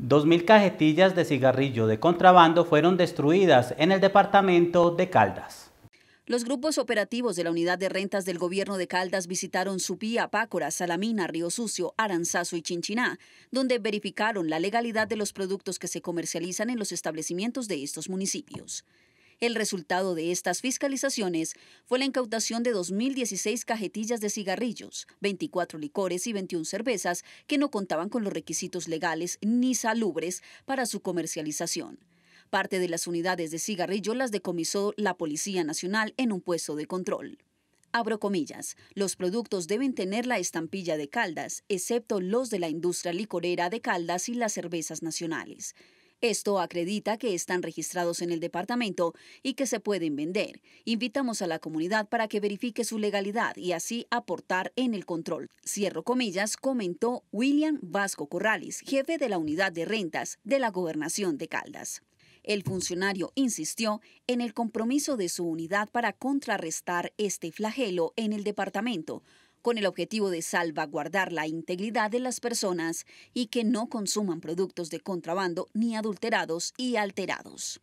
2.000 cajetillas de cigarrillo de contrabando fueron destruidas en el departamento de Caldas. Los grupos operativos de la Unidad de Rentas del Gobierno de Caldas visitaron Supía, Pácora, Salamina, Río Sucio, Aranzazo y Chinchiná, donde verificaron la legalidad de los productos que se comercializan en los establecimientos de estos municipios. El resultado de estas fiscalizaciones fue la incautación de 2.016 cajetillas de cigarrillos, 24 licores y 21 cervezas que no contaban con los requisitos legales ni salubres para su comercialización. Parte de las unidades de cigarrillo las decomisó la Policía Nacional en un puesto de control. Abro comillas, los productos deben tener la estampilla de Caldas, excepto los de la industria licorera de Caldas y las cervezas nacionales. Esto acredita que están registrados en el departamento y que se pueden vender. Invitamos a la comunidad para que verifique su legalidad y así aportar en el control. Cierro comillas, comentó William Vasco Corrales, jefe de la unidad de rentas de la gobernación de Caldas. El funcionario insistió en el compromiso de su unidad para contrarrestar este flagelo en el departamento, con el objetivo de salvaguardar la integridad de las personas y que no consuman productos de contrabando ni adulterados y alterados.